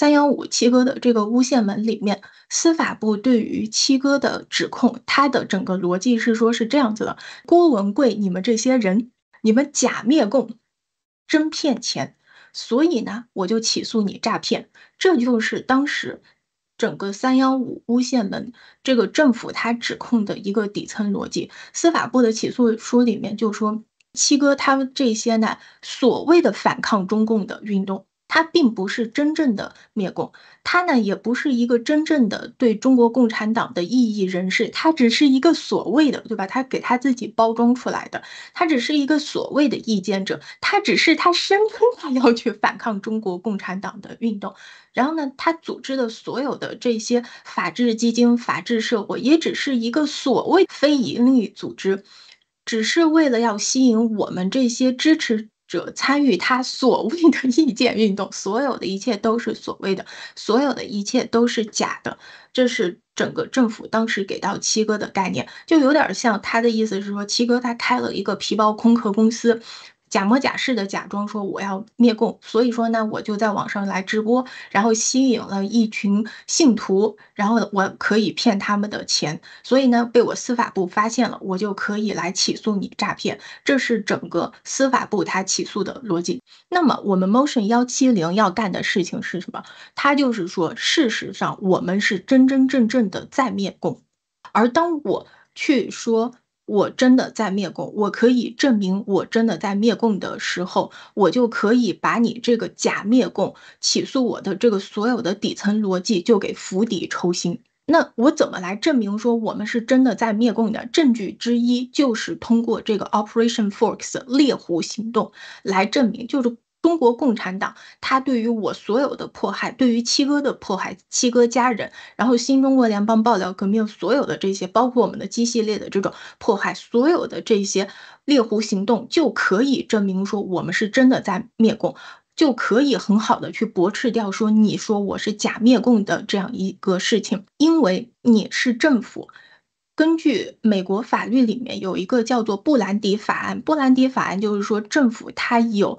三幺五七哥的这个诬陷门里面，司法部对于七哥的指控，他的整个逻辑是说，是这样子的：郭文贵，你们这些人，你们假灭共，真骗钱，所以呢，我就起诉你诈骗。这就是当时整个三幺五诬陷门这个政府他指控的一个底层逻辑。司法部的起诉书里面就说，七哥他们这些呢，所谓的反抗中共的运动。他并不是真正的灭共，他呢也不是一个真正的对中国共产党的异议人士，他只是一个所谓的，对吧？他给他自己包装出来的，他只是一个所谓的意见者，他只是他声称他要去反抗中国共产党的运动，然后呢，他组织的所有的这些法治基金、法治社会，也只是一个所谓非营利组织，只是为了要吸引我们这些支持。者参与他所谓的意见运动，所有的一切都是所谓的，所有的一切都是假的。这是整个政府当时给到七哥的概念，就有点像他的意思是说，七哥他开了一个皮包空壳公司。假模假式的假装说我要灭共，所以说呢我就在网上来直播，然后吸引了一群信徒，然后我可以骗他们的钱，所以呢被我司法部发现了，我就可以来起诉你诈骗，这是整个司法部他起诉的逻辑。那么我们 motion 幺七零要干的事情是什么？他就是说，事实上我们是真真正正的在灭共，而当我去说。我真的在灭共，我可以证明我真的在灭共的时候，我就可以把你这个假灭共起诉我的这个所有的底层逻辑就给釜底抽薪。那我怎么来证明说我们是真的在灭共的？证据之一就是通过这个 Operation f o r k s 猎狐行动来证明，就是。中国共产党，他对于我所有的迫害，对于七哥的迫害，七哥家人，然后新中国联邦爆料革命所有的这些，包括我们的机系列的这种迫害，所有的这些猎狐行动，就可以证明说我们是真的在灭共，就可以很好的去驳斥掉说你说我是假灭共的这样一个事情，因为你是政府，根据美国法律里面有一个叫做布兰迪法案，布兰迪法案就是说政府它有。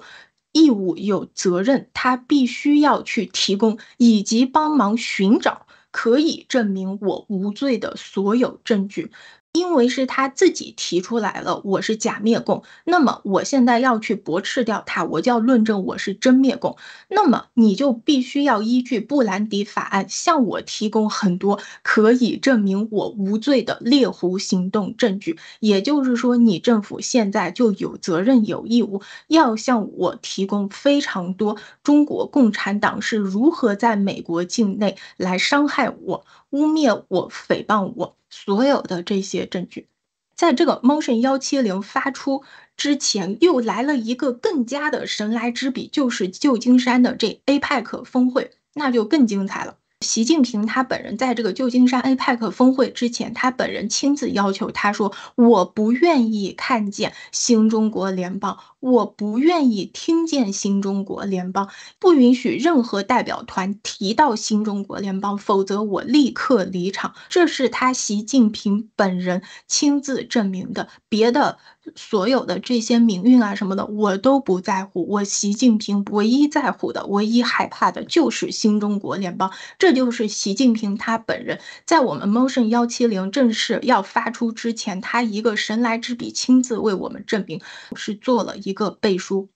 义务有责任，他必须要去提供以及帮忙寻找可以证明我无罪的所有证据。因为是他自己提出来了，我是假灭共，那么我现在要去驳斥掉他，我就要论证我是真灭共，那么你就必须要依据布兰迪法案向我提供很多可以证明我无罪的猎狐行动证据，也就是说，你政府现在就有责任有义务要向我提供非常多中国共产党是如何在美国境内来伤害我、污蔑我、诽谤我。所有的这些证据，在这个 motion 幺七零发出之前，又来了一个更加的神来之笔，就是旧金山的这 APEC 峰会，那就更精彩了。习近平他本人在这个旧金山 APEC 峰会之前，他本人亲自要求他说：“我不愿意看见新中国联邦。”我不愿意听见“新中国联邦”，不允许任何代表团提到“新中国联邦”，否则我立刻离场。这是他习近平本人亲自证明的。别的所有的这些名运啊什么的，我都不在乎。我习近平唯一在乎的、唯一害怕的就是“新中国联邦”。这就是习近平他本人在我们 Motion 170正式要发出之前，他一个神来之笔，亲自为我们证明是做了一。一个背书，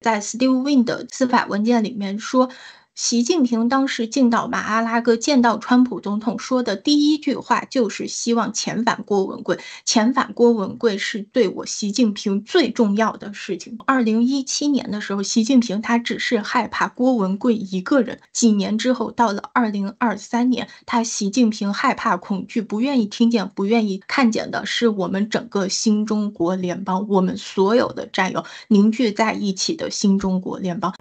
在 Steve Win 的司法文件里面说。习近平当时进到马阿拉哥见到川普总统说的第一句话就是希望遣返郭文贵。遣返郭文贵是对我习近平最重要的事情。二零一七年的时候，习近平他只是害怕郭文贵一个人。几年之后，到了二零二三年，他习近平害怕恐惧，不愿意听见，不愿意看见的是我们整个新中国联邦，我们所有的战友凝聚在一起的新中国联邦。